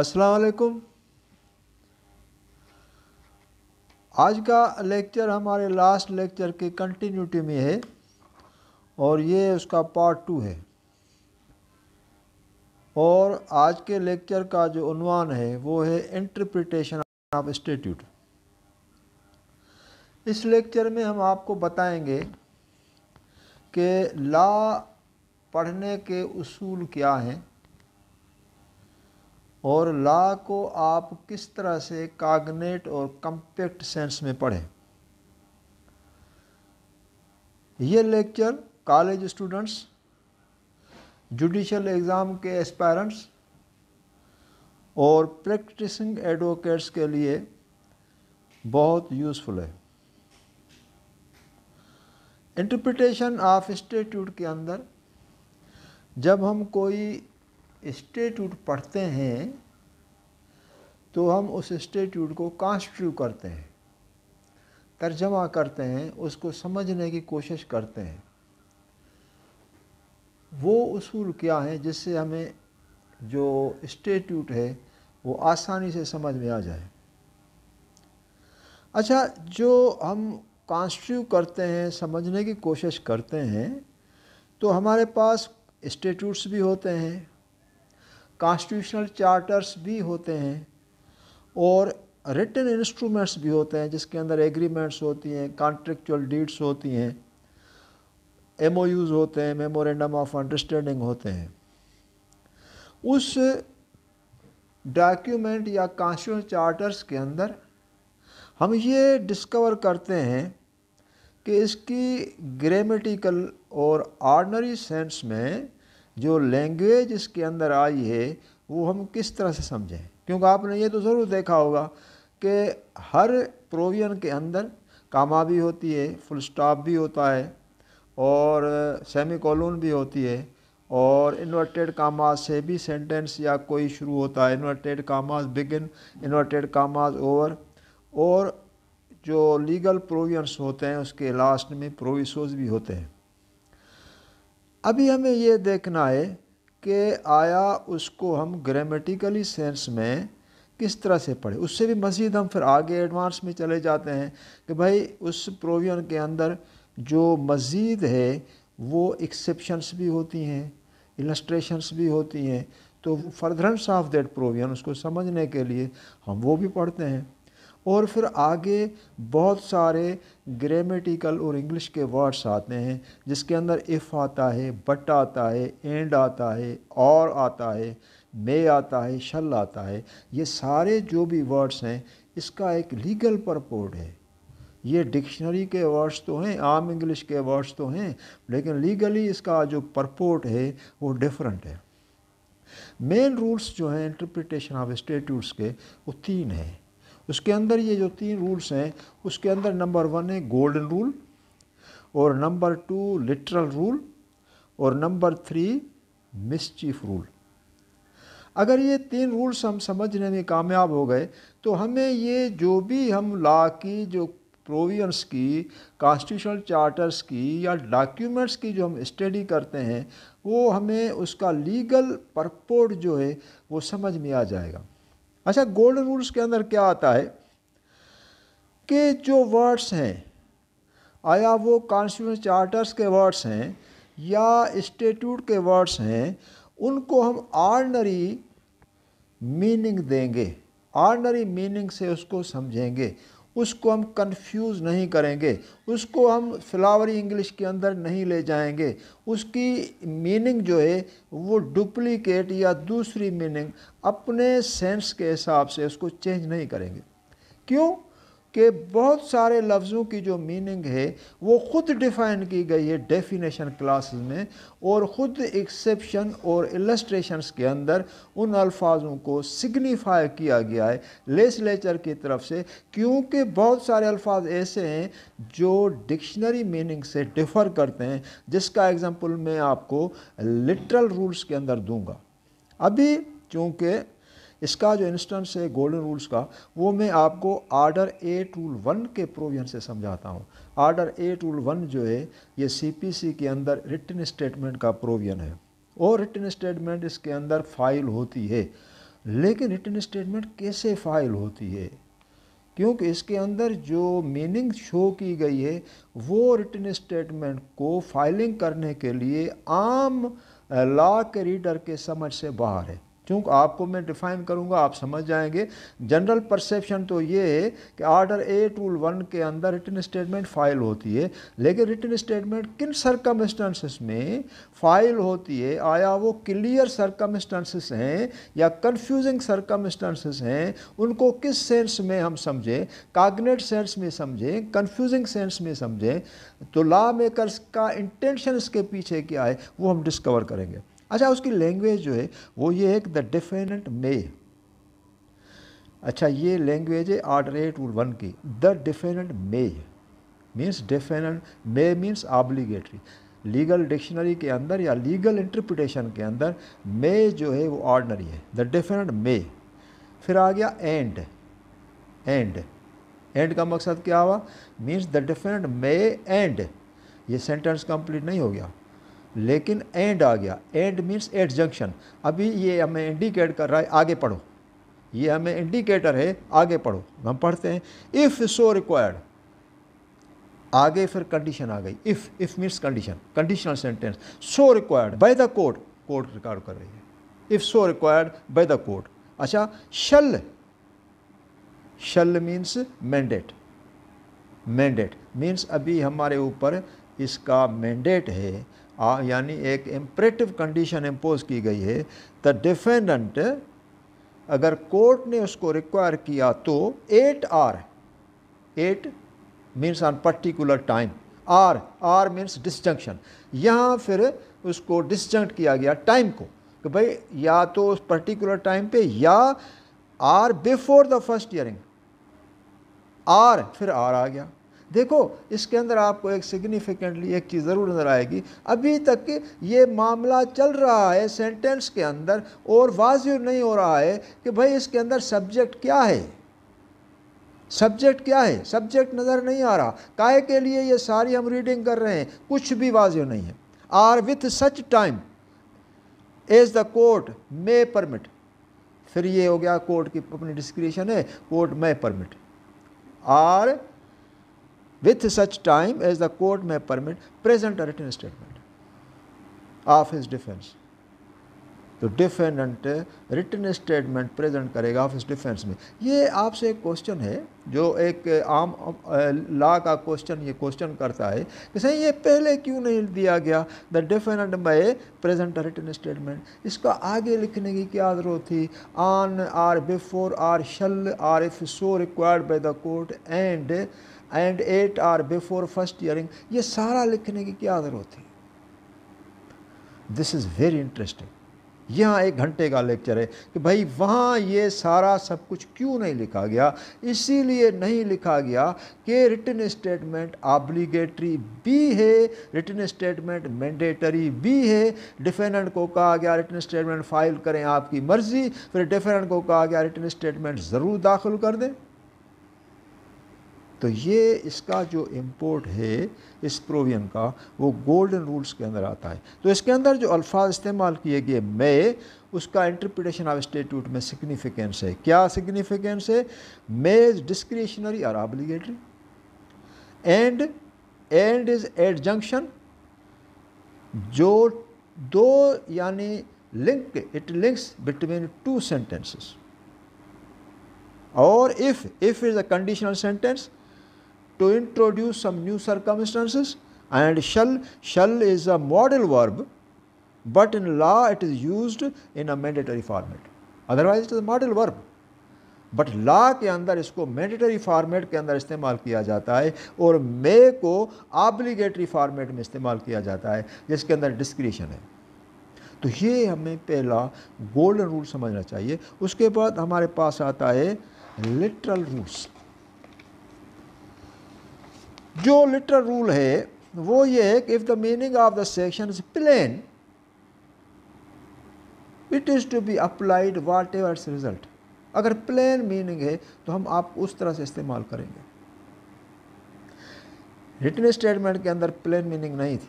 अस्सलाम वालेकुम आज का लेक्चर हमारे लास्ट लेक्चर के कंटिन्यूटी में है और ये उसका पार्ट टू है और आज के लेक्चर का जो उनवान है वो है इंटरप्रिटेशन ऑफ इंस्टीट्यूट इस लेक्चर में हम आपको बताएंगे कि ला पढ़ने के उसूल क्या हैं और ला को आप किस तरह से कागनेट और कंपेक्ट सेंस में पढ़ें यह lecture college students judicial exam के एस्पायरेंट्स और प्रैक्टिसिंग एडवोकेट्स के लिए बहुत यूज़फुल है इंटरप्रिटेशन ऑफ स्टेट्यूट के अंदर जब हम कोई स्टेट्यूट पढ़ते हैं तो हम उस स्टेट्यूट को कॉन्स्ट्रू करते हैं तर्जमा करते हैं उसको समझने की कोशिश करते हैं वो उसूल क्या है जिससे हमें जो स्टेट्यूट है वो आसानी से समझ में आ जाए अच्छा जो हम कॉन्स्ट्रू करते हैं समझने की कोशिश करते हैं तो हमारे पास स्टेट्यूट्स भी होते हैं कॉन्स्टिट्यूशनल चार्टर्स भी होते हैं और रिटर्न इंस्ट्रूमेंट्स भी होते हैं जिसके अंदर एग्रीमेंट्स होती हैं कॉन्ट्रेक्चुअल डीड्स होती हैं एम होते हैं मेमोरेंडम ऑफ अंडरस्टैंडिंग होते हैं उस डॉक्यूमेंट या कॉन्स्टिट्यूशन चार्टर्स के अंदर हम ये डिस्कवर करते हैं कि इसकी ग्रामेटिकल और आर्डनरी सेंस में जो लैंग्वेज इसके अंदर आई है वो हम किस तरह से समझें क्योंकि आपने ये तो ज़रूर देखा होगा कि हर प्रोविज़न के अंदर कामा भी होती है फुल स्टॉप भी होता है और सेमी कॉलून भी होती है और इन्वर्टेड कामा से भी सेंटेंस या कोई शुरू होता है inverted commas begin inverted commas over और जो लीगल प्रोविजंस होते हैं उसके लास्ट में प्रोविसोज भी होते हैं अभी हमें ये देखना है कि आया उसको हम ग्रामेटिकली सेंस में किस तरह से पढ़े उससे भी मज़ीद हम फिर आगे एडवांस में चले जाते हैं कि भाई उस प्रोविज़न के अंदर जो मज़ीद है वो एक्सेप्शंस भी होती हैं इलस्ट्रेशंस भी होती हैं तो फर्दरेंस ऑफ दैट प्रोविज़न उसको समझने के लिए हम वो भी पढ़ते हैं और फिर आगे बहुत सारे ग्रामेटिकल और इंग्लिश के वर्ड्स आते हैं जिसके अंदर इफ़ आता है बट आता है एंड आता है और आता है मे आता है शल आता है ये सारे जो भी वर्ड्स हैं इसका एक लीगल परपोर्ट है ये डिक्शनरी के वर्ड्स तो हैं आम इंग्लिश के वर्ड्स तो हैं लेकिन लीगली इसका जो परपोर्ट है वो डिफरेंट है मेन रूल्स जो हैं इंटरप्रिटेशन ऑफ स्टेट्यूट्स के वो तीन हैं उसके अंदर ये जो तीन रूल्स हैं उसके अंदर नंबर वन है गोल्डन रूल और नंबर टू लिटरल रूल और नंबर थ्री मिसचीफ रूल अगर ये तीन रूल्स हम समझने में कामयाब हो गए तो हमें ये जो भी हम ला की जो प्रोविजंस की कॉन्स्टिट्यूशनल चार्टर्स की या डॉक्यूमेंट्स की जो हम स्टडी करते हैं वो हमें उसका लीगल परपोर्ट जो है वो समझ में आ जाएगा अच्छा गोल्ड रूल्स के अंदर क्या आता है कि जो वर्ड्स हैं आया वो कॉन्स्टिट्यूशन चार्टर्स के वर्ड्स हैं या स्टेट्यूट के वर्ड्स हैं उनको हम आर्डनरी मीनिंग देंगे आर्डनरी मीनिंग से उसको समझेंगे उसको हम कंफ्यूज नहीं करेंगे उसको हम फ्लावरी इंग्लिश के अंदर नहीं ले जाएंगे उसकी मीनिंग जो है वो डुप्लीकेट या दूसरी मीनिंग अपने सेंस के हिसाब से उसको चेंज नहीं करेंगे क्यों कि बहुत सारे लफ्ज़ों की जो मीनिंग है वो ख़ुद डिफ़ाइन की गई है डेफिनेशन क्लासेस में और ख़ुद एक्सेप्शन और इलस्ट्रेशंस के अंदर उन अल्फाजों को सिग्निफाई किया गया है लेसलेचर की तरफ से क्योंकि बहुत सारे अल्फाज ऐसे हैं जो डिक्शनरी मीनिंग से डिफ़र करते हैं जिसका एग्ज़ाम्पल मैं आपको लिटरल रूल्स के अंदर दूँगा अभी चूँकि इसका जो इंस्टेंस है गोल्डन रूल्स का वो मैं आपको आर्डर ए टूल वन के प्रोविजन से समझाता हूँ आर्डर ए टूल वन जो है ये सीपीसी के अंदर रिटर्न स्टेटमेंट का प्रोविजन है और रिटर्न स्टेटमेंट इसके अंदर फाइल होती है लेकिन रिटर्न स्टेटमेंट कैसे फाइल होती है क्योंकि इसके अंदर जो मीनिंग शो की गई है वो रिटर्न स्टेटमेंट को फाइलिंग करने के लिए आम लॉ uh, के रीडर के समझ से बाहर है क्योंकि आपको मैं डिफ़ाइन करूँगा आप समझ जाएंगे जनरल परसेप्शन तो ये है कि आर्डर ए टूल वन के अंदर रिटर्न स्टेटमेंट फाइल होती है लेकिन रिटर्न स्टेटमेंट किन सरकमस्टांसिस में फाइल होती है आया वो क्लियर सरकमस्टांसिस हैं या कन्फ्यूजिंग सरकमस्टांसिस हैं उनको किस सेंस में हम समझें कागनेट सेंस में समझें कन्फ्यूजिंग सेंस में समझें तो लॉ मेकरस का इंटेंशन इसके पीछे क्या है वो हम डिस्कवर करेंगे अच्छा उसकी लैंग्वेज जो है वो ये है द डिफेनेंट मे अच्छा ये लैंग्वेज है आर्डर एट वन की the defendant may means defendant may means obligatory legal dictionary के अंदर या लीगल इंटरप्रिटेशन के अंदर मे जो है वो ऑर्डनरी है द डिफेंट मे फिर आ गया एंड एंड एंड का मकसद क्या हुआ means the defendant may and ये सेंटेंस कंप्लीट नहीं हो गया लेकिन एंड आ गया एंड मीन्स एट जंक्शन अभी ये हमें इंडिकेट कर रहा है आगे पढ़ो ये हमें इंडिकेटर है आगे पढ़ो हम पढ़ते हैं इफ़ सो रिक्वायर्ड आगे फिर कंडीशन आ गई if if means condition conditional sentence so required by the court court record कर रही है if so required by the court अच्छा shall shall means mandate mandate means अभी हमारे ऊपर इसका मैंडेट है यानी एक इम्परेटिव कंडीशन इम्पोज की गई है द डिफेंडेंट अगर कोर्ट ने उसको रिक्वायर किया तो at or at means on particular time or or means disjunction यहाँ फिर उसको डिस्जंक्ट किया गया टाइम को कि भाई या तो उस पर्टिकुलर टाइम पे या or before the first hearing or फिर आर आ गया देखो इसके अंदर आपको एक सिग्निफिकेंटली एक चीज़ ज़रूर नज़र आएगी अभी तक ये मामला चल रहा है सेंटेंस के अंदर और वाज नहीं हो रहा है कि भाई इसके अंदर सब्जेक्ट क्या है सब्जेक्ट क्या है सब्जेक्ट नज़र नहीं आ रहा काय के लिए ये सारी हम रीडिंग कर रहे हैं कुछ भी वाज नहीं है or with such time as the court may permit फिर ये हो गया कोर्ट की अपनी डिस्क्रिप्शन है court may permit or with such time as the court may permit present a written statement of his defense. तो डिफेंडेंट रिटर्न स्टेटमेंट प्रेजेंट करेगा of his defence में ये आपसे एक क्वेश्चन है जो एक आम लॉ का क्वेश्चन ये क्वेश्चन करता है कि सही ये पहले क्यों नहीं दिया गया the defendant by present return statement इसका आगे लिखने की क्या ज़रूरत थी on or before or shall or if so required by the court and and at or before first hearing ये सारा लिखने की क्या ज़रूरत थी दिस इज़ वेरी इंटरेस्टिंग यहाँ एक घंटे का लेक्चर है कि भाई वहाँ ये सारा सब कुछ क्यों नहीं लिखा गया इसीलिए नहीं लिखा गया कि रिटर्न स्टेटमेंट ऑब्लीगेटरी भी है रिटर्न स्टेटमेंट मैंडेटरी भी है डिफेंडेंट को कहा गया रिटर्न स्टेटमेंट फाइल करें आपकी मर्ज़ी फिर डिफेंडेंट को कहा गया रिटर्न स्टेटमेंट ज़रूर दाखिल कर दें तो ये इसका जो इम्पोर्ट है इस प्रोवियन का वो गोल्डन रूल्स के अंदर आता है तो इसके अंदर जो अल्फाज इस्तेमाल किए गए मैं उसका इंटरप्रिटेशन ऑफ स्टेट्यूट में सिग्निफिकेंस है क्या सिग्निफिकेंस है मे इज़ डिस्क्रिशनरी और obligatory and and is adjunction जो दो यानी link it links between two sentences और if if is a conditional sentence to introduce some new circumstances and shall shall is a modal verb but in law it is used in a mandatory format otherwise it is a modal verb but law के अंदर इसको mandatory format के अंदर इस्तेमाल किया जाता है और मे को ऑब्लिगेटरी फॉर्मेट में इस्तेमाल किया जाता है जिसके अंदर डिस्क्रिशन है तो ये हमें पहला गोल्डन रूल समझना चाहिए उसके बाद हमारे पास आता है लिटरल रूल्स जो लिटरल रूल है वो ये है कि if the meaning of the section is plain it is to be applied whatever its result अगर प्लेन मीनिंग है तो हम आप उस तरह से इस्तेमाल करेंगे रिटर्न स्टेटमेंट के अंदर प्लेन मीनिंग नहीं थी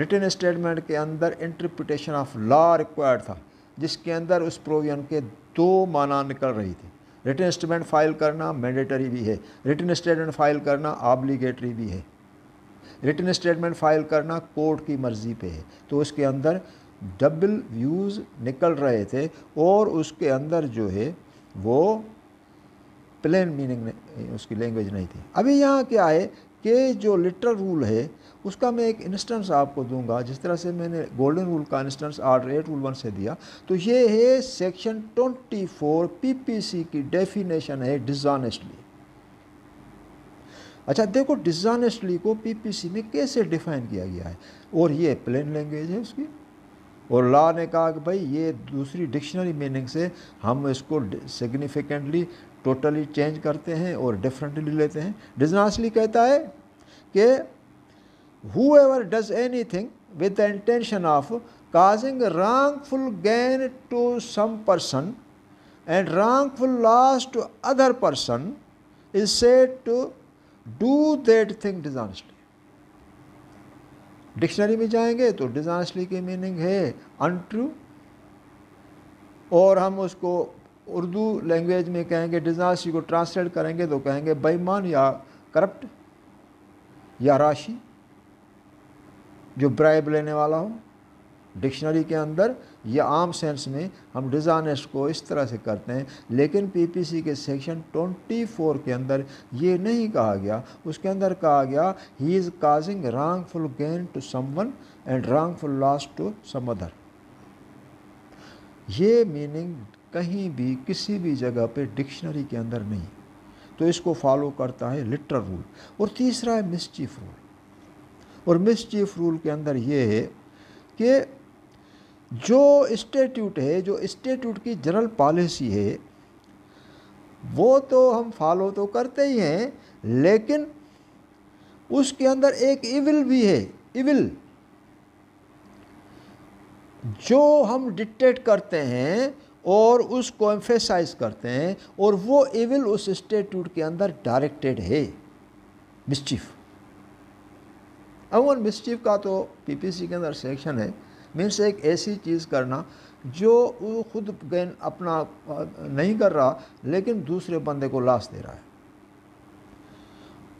रिटर्न स्टेटमेंट के अंदर इंटरप्रिटेशन ऑफ लॉ रिक्वायर्ड था जिसके अंदर उस प्रोविज़न के दो माना निकल रही थी रिटर्न स्टेटमेंट फाइल करना मैंडेटरी भी है रिटर्न स्टेटमेंट फाइल करना ऑब्लीगेटरी भी है रिटर्न स्टेटमेंट फाइल करना कोर्ट की मर्ज़ी पे है तो उसके अंदर डबल व्यूज़ निकल रहे थे और उसके अंदर जो है वो प्लेन मीनिंग उसकी लैंग्वेज नहीं थी अभी यहाँ क्या है के जो लिटरल रूल है उसका मैं एक इंस्टेंस आपको दूंगा जिस तरह से मैंने गोल्डन रूल का instance order eight rule one से दिया तो ये है सेक्शन 24 पीपीसी की डेफिनेशन है डिजानेस्टली अच्छा देखो डिजानेस्टली को पीपीसी में कैसे डिफाइन किया गया है और ये प्लेन लैंग्वेज है उसकी और ला ने कहा कि भाई ये दूसरी डिक्शनरी मीनिंग से हम इसको सिग्निफिकेंटली टोटली चेंज करते हैं और डिफरेंटली लेते हैं डिजनासली कहता है कि whoever does anything with the intention of causing wrongful gain to some person and wrongful loss to other person is said to do that thing dishonestly dictionary में जाएंगे तो डिजास्टली की मीनिंग है अनट्रू और हम उसको Urdu language में कहेंगे डिज़ास्टर को ट्रांसलेट करेंगे तो कहेंगे बेईमान या करप्ट या राशि जो ब्राइब लेने वाला हो डिक्शनरी के अंदर या आम सेंस में हम डिजानेस को इस तरह से करते हैं लेकिन पीपीसी के सेक्शन 24 के अंदर ये नहीं कहा गया उसके अंदर कहा गया he is causing wrongful gain to someone and wrongful loss to समर ये मीनिंग कहीं भी किसी भी जगह पे डिक्शनरी के अंदर नहीं तो इसको फॉलो करता है लिटर रूल और तीसरा है मिसचीफ रूल और मिसचीफ रूल के अंदर ये है कि जो इस्टेट्यूट है जो इस्टेट्यूट की जनरल पॉलिसी है वो तो हम फॉलो तो करते ही हैं लेकिन उसके अंदर एक इविल भी है इविल जो हम डिक्टेट करते हैं और उसको एम्फेसाइज करते हैं और वो एविल उस इंस्टीट्यूट के अंदर डायरेक्टेड है मिस्चिफ अमूमन मिस्चिफ का तो पीपीसी के अंदर सेक्शन है से एक ऐसी चीज़ करना जो वो खुद गेन अपना नहीं कर रहा लेकिन दूसरे बंदे को लाश दे रहा है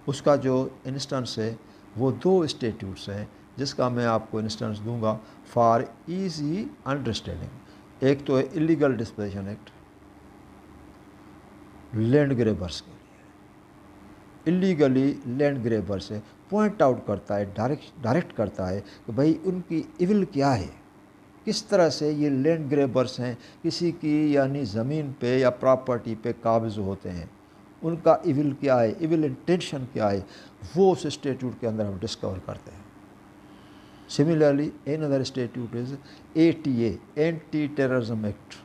उसका जो इंस्टेंस है वो दो स्टेट्यूट्स हैं जिसका मैं आपको इंस्टेंस दूंगा फॉर इजी अंडरस्टैंडिंग एक तो है illegal dispossession act land grabbers के लिए इलीगली लैंड ग्रेबर से पॉइंट आउट करता है डायरेक्ट डायरेक्ट करता है कि भाई उनकी इविल क्या है किस तरह से ये लैंड ग्रेबर्स हैं किसी की यानी ज़मीन पे या प्रॉपर्टी पे काबज होते हैं उनका इविल क्या है इविल इंटेंशन क्या है वो उस स्टेट्यूट के अंदर हम डिस्कवर करते हैं Similarly, another statute is ATA, Anti-Terrorism Act.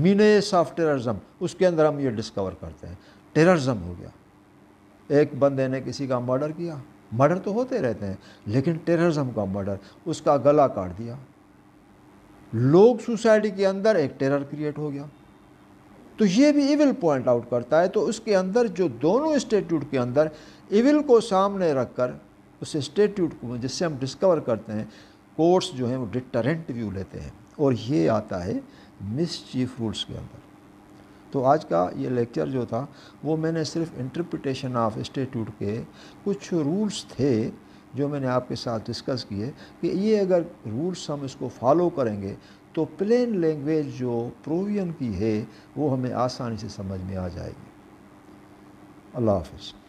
Menace of terrorism उसके अंदर हम ये डिस्कवर करते हैं टेररिज्म हो गया एक बंदे ने किसी का मर्डर किया मर्डर तो होते रहते हैं लेकिन टेररिज्म का मर्डर उसका गला काट दिया लोग सोसाइटी के अंदर एक टेरर क्रिएट हो गया तो ये भी इविल पॉइंट आउट करता है तो उसके अंदर जो दोनों इंस्टीट्यूट के अंदर इविल को सामने रखकर उस स्टेट्यूट को जिससे हम डिस्कवर करते हैं कोर्ट्स जो हैं वो डिटरेंट व्यू लेते हैं और ये आता है मिस चीफ रूल्स के अंदर तो आज का ये लेक्चर जो था वो मैंने सिर्फ इंटरप्रिटेशन ऑफ इंस्टीट्यूट के कुछ रूल्स थे जो मैंने आपके साथ डिस्कस किए कि ये अगर रूल्स हम इसको फॉलो करेंगे तो प्लेन लैंग्वेज जो प्रोवियन की है वो हमें आसानी से समझ में आ जाएगी अल्लाह हाफिज़